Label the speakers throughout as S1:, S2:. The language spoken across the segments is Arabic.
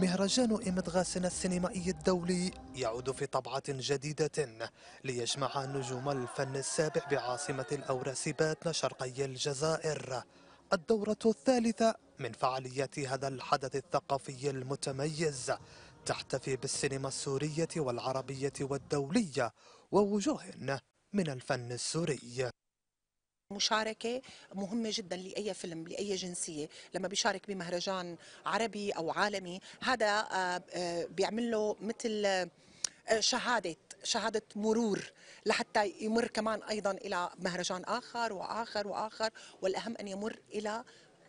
S1: مهرجان إمدغاسنا السينمائي الدولي يعود في طبعة جديدة ليجمع نجوم الفن السابع بعاصمة الأوراس باتنا شرقي الجزائر الدورة الثالثة من فعاليات هذا الحدث الثقافي المتميز تحتفي بالسينما السورية والعربية والدولية ووجوه من الفن السوري
S2: مشاركة مهمة جدا لأي فيلم لأي جنسية لما بيشارك بمهرجان عربي أو عالمي هذا آه، آه، بيعمل له مثل آه، شهادة شهادة مرور لحتى يمر كمان أيضا إلى مهرجان آخر وآخر وآخر والأهم أن يمر إلى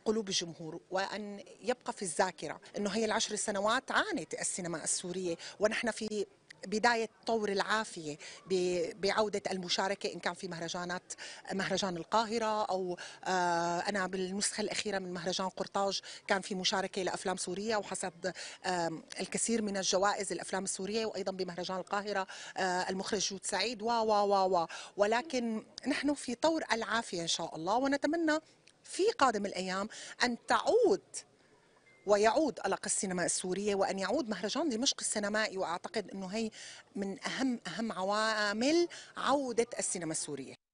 S2: قلوب الجمهور وأن يبقى في الذاكرة أنه هي العشر سنوات عانت السينما السورية ونحن في بدايه طور العافيه بعوده المشاركه ان كان في مهرجانات مهرجان القاهره او آه، انا بالنسخه الاخيره من مهرجان قرطاج كان في مشاركه لافلام سوريه وحصد الكثير من الجوائز الافلام السوريه وايضا بمهرجان القاهره آه، المخرج جود سعيد و و و ولكن نحن في طور العافيه ان شاء الله ونتمنى في قادم الايام ان تعود ويعود ألق السينما السورية وأن يعود مهرجان دمشق السينمائي وأعتقد أنه هي من أهم أهم عوامل عودة السينما السورية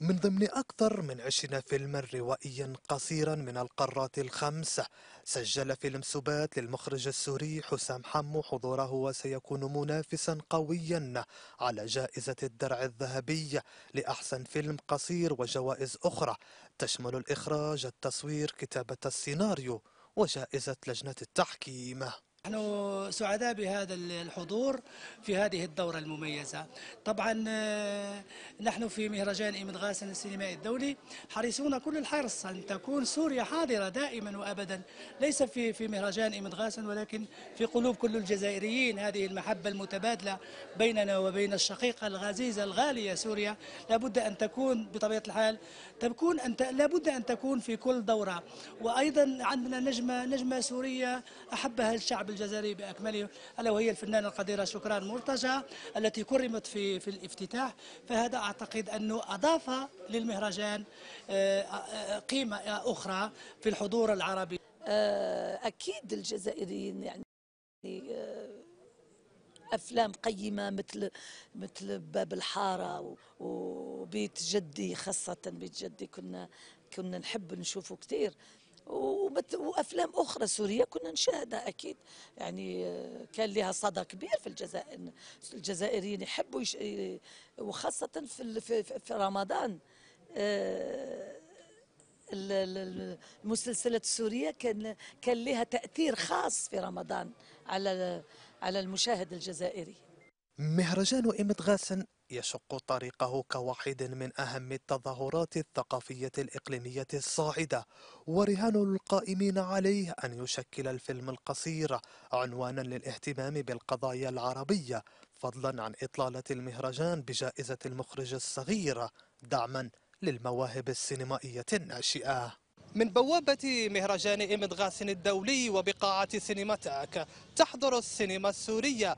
S1: من ضمن أكثر من عشرين فيلما روائيا قصيرا من القارات الخمس سجل فيلم سبات للمخرج السوري حسام حمو حضوره وسيكون منافسا قويا على جائزة الدرع الذهبي لأحسن فيلم قصير وجوائز أخرى تشمل الإخراج التصوير كتابة السيناريو وجائزة لجنة التحكيم
S3: نحن سعداء بهذا الحضور في هذه الدورة المميزة طبعا آه، نحن في مهرجان إيمد غاسن السينمائي الدولي حريصون كل الحرص أن تكون سوريا حاضرة دائما وأبدا ليس في في مهرجان إيمد غاسن ولكن في قلوب كل الجزائريين هذه المحبة المتبادلة بيننا وبين الشقيقة الغزيزة الغالية سوريا لابد أن تكون بطبيعة الحال تكون أن ت... لابد أن تكون في كل دورة وأيضا عندنا نجمة نجمة سورية أحبها الشعب الجزائري باكمله الا وهي الفنانه القديره شكران مرتجى التي كرمت في في الافتتاح فهذا اعتقد انه اضاف للمهرجان آه، آه، آه، قيمه
S4: اخرى في الحضور العربي اكيد الجزائريين يعني افلام قيمه مثل مثل باب الحاره وبيت جدي خاصه بيت جدي كنا كنا نحب نشوفه كثير وافلام اخرى سوريه كنا نشاهدها اكيد يعني آه، كان لها صدى كبير في الجزائر الجزائريين يحبوا يش... آه، وخاصه في في رمضان آه، المسلسلات السوريه كان كان لها تاثير خاص في رمضان على على المشاهد الجزائري
S1: مهرجان إمت غاسن يشق طريقه كواحد من أهم التظاهرات الثقافية الإقليمية الصاعدة ورهان القائمين عليه أن يشكل الفيلم القصير عنوانا للاهتمام بالقضايا العربية فضلا عن إطلالة المهرجان بجائزة المخرج الصغير دعما للمواهب السينمائية الناشئة من بوابة مهرجان إمدغاسن غاسن الدولي وبقاعة سينماتاك تحضر السينما السورية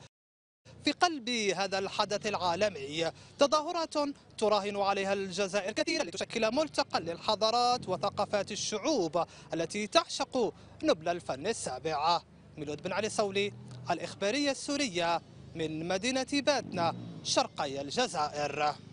S1: في قلب هذا الحدث العالمي تظاهرات تراهن عليها الجزائر كثيرا لتشكل ملتقى للحضارات وثقافات الشعوب التي تعشق نبل الفن السابع ميلود بن علي الصولي الإخبارية السورية من مدينة باتنا شرقي الجزائر